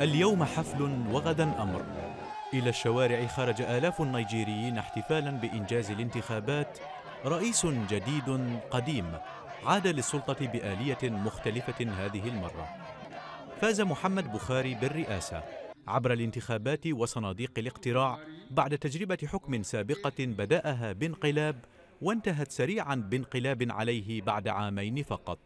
اليوم حفل وغدا أمر إلى الشوارع خرج آلاف النيجيريين احتفالا بإنجاز الانتخابات رئيس جديد قديم عاد للسلطة بآلية مختلفة هذه المرة فاز محمد بخاري بالرئاسة عبر الانتخابات وصناديق الاقتراع بعد تجربة حكم سابقة بدأها بانقلاب وانتهت سريعا بانقلاب عليه بعد عامين فقط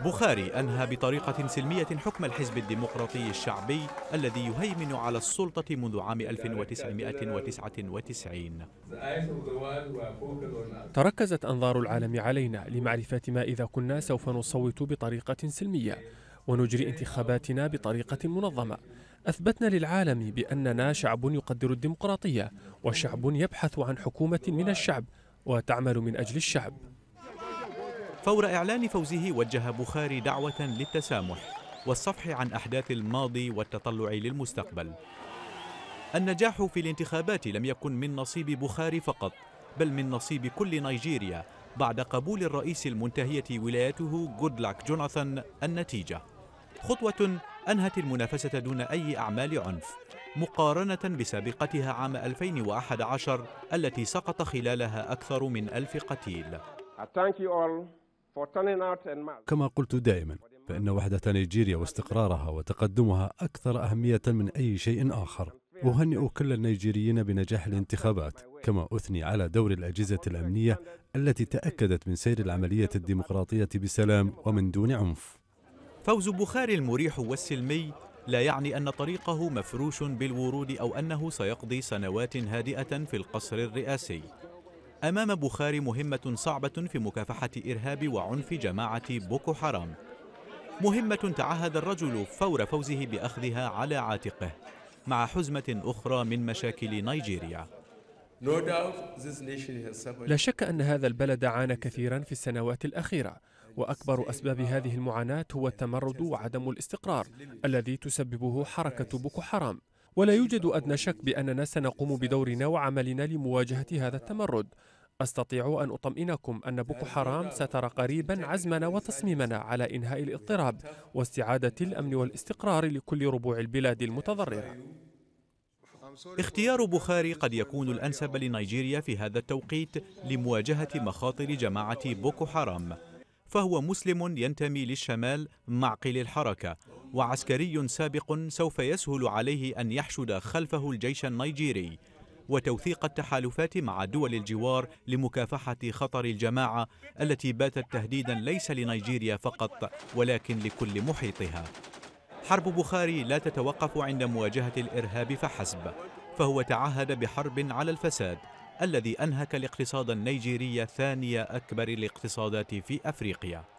بخاري أنهى بطريقة سلمية حكم الحزب الديمقراطي الشعبي الذي يهيمن على السلطة منذ عام 1999 تركزت أنظار العالم علينا لمعرفة ما إذا كنا سوف نصوت بطريقة سلمية ونجري انتخاباتنا بطريقة منظمة أثبتنا للعالم بأننا شعب يقدر الديمقراطية وشعب يبحث عن حكومة من الشعب وتعمل من أجل الشعب فور إعلان فوزه وجه بخاري دعوة للتسامح والصفح عن أحداث الماضي والتطلع للمستقبل النجاح في الانتخابات لم يكن من نصيب بخاري فقط بل من نصيب كل نيجيريا بعد قبول الرئيس المنتهية ولايته جودلاك جوناثان النتيجة خطوة أنهت المنافسة دون أي أعمال عنف مقارنة بسابقتها عام 2011 التي سقط خلالها أكثر من ألف قتيل. كما قلت دائما فإن وحدة نيجيريا واستقرارها وتقدمها أكثر أهمية من أي شيء آخر أهنئ كل النيجيريين بنجاح الانتخابات كما أثني على دور الأجهزة الأمنية التي تأكدت من سير العملية الديمقراطية بسلام ومن دون عنف فوز بخاري المريح والسلمي لا يعني أن طريقه مفروش بالورود أو أنه سيقضي سنوات هادئة في القصر الرئاسي أمام بخاري مهمة صعبة في مكافحة إرهاب وعنف جماعة بوكو حرام مهمة تعهد الرجل فور فوزه بأخذها على عاتقه مع حزمة أخرى من مشاكل نيجيريا لا شك أن هذا البلد عانى كثيرا في السنوات الأخيرة وأكبر أسباب هذه المعاناة هو التمرد وعدم الاستقرار الذي تسببه حركة بوكو حرام ولا يوجد أدنى شك بأننا سنقوم بدورنا وعملنا لمواجهة هذا التمرد أستطيع أن أطمئنكم أن بوكو حرام سترى قريبا عزمنا وتصميمنا على إنهاء الاضطراب واستعادة الأمن والاستقرار لكل ربوع البلاد المتضررة اختيار بخاري قد يكون الأنسب لنيجيريا في هذا التوقيت لمواجهة مخاطر جماعة بوكو حرام فهو مسلم ينتمي للشمال معقل الحركة وعسكري سابق سوف يسهل عليه أن يحشد خلفه الجيش النيجيري وتوثيق التحالفات مع دول الجوار لمكافحة خطر الجماعة التي باتت تهديدا ليس لنيجيريا فقط ولكن لكل محيطها حرب بخاري لا تتوقف عند مواجهة الإرهاب فحسب فهو تعهد بحرب على الفساد الذي أنهك الاقتصاد النيجيري ثاني أكبر الاقتصادات في أفريقيا